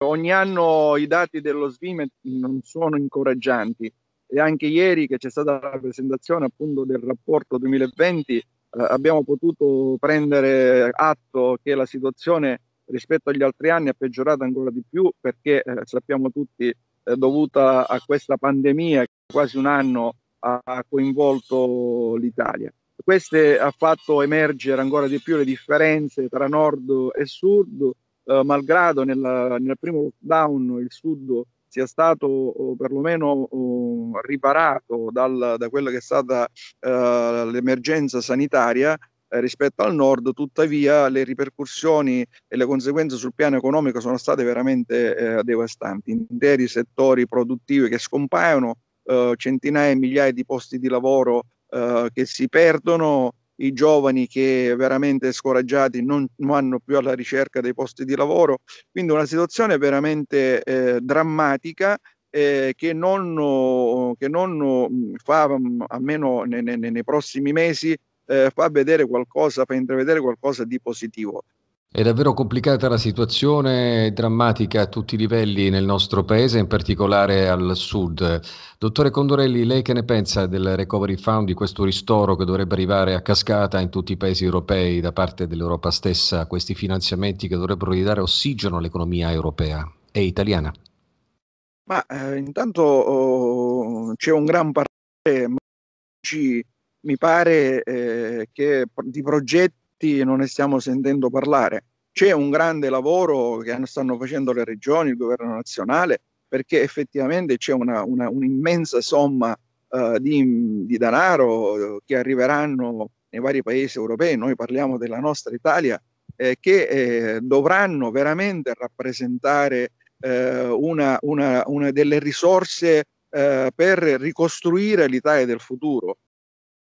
Ogni anno i dati dello SVIMET non sono incoraggianti e anche ieri che c'è stata la presentazione appunto del rapporto 2020 eh, abbiamo potuto prendere atto che la situazione rispetto agli altri anni è peggiorata ancora di più perché eh, sappiamo tutti eh, dovuta a questa pandemia che quasi un anno ha coinvolto l'Italia. Questo ha fatto emergere ancora di più le differenze tra nord e sud, eh, malgrado nella, nel primo lockdown il sud sia stato oh, perlomeno oh, riparato dal, da quella che è stata eh, l'emergenza sanitaria eh, rispetto al nord, tuttavia le ripercussioni e le conseguenze sul piano economico sono state veramente eh, devastanti. Interi settori produttivi che scompaiono, eh, centinaia e migliaia di posti di lavoro eh, che si perdono, i giovani che veramente scoraggiati non vanno più alla ricerca dei posti di lavoro, quindi una situazione veramente eh, drammatica eh, che non, che non fa, almeno nei, nei, nei prossimi mesi, eh, fa vedere qualcosa, fa intravedere qualcosa di positivo. È davvero complicata la situazione, drammatica a tutti i livelli nel nostro paese, in particolare al sud. Dottore Condorelli, lei che ne pensa del Recovery Fund, di questo ristoro che dovrebbe arrivare a cascata in tutti i paesi europei da parte dell'Europa stessa, questi finanziamenti che dovrebbero ridare ossigeno all'economia europea e italiana? Ma eh, intanto oh, c'è un gran parlare, eh, mi pare eh, che di progetti tutti non ne stiamo sentendo parlare. C'è un grande lavoro che stanno facendo le regioni, il governo nazionale, perché effettivamente c'è una, una, un'immensa somma uh, di, di, denaro eh, che arriveranno nei vari paesi europei, noi parliamo della nostra Italia, eh, che eh, dovranno veramente rappresentare eh, una, una, delle risorse eh, per ricostruire l'Italia del futuro.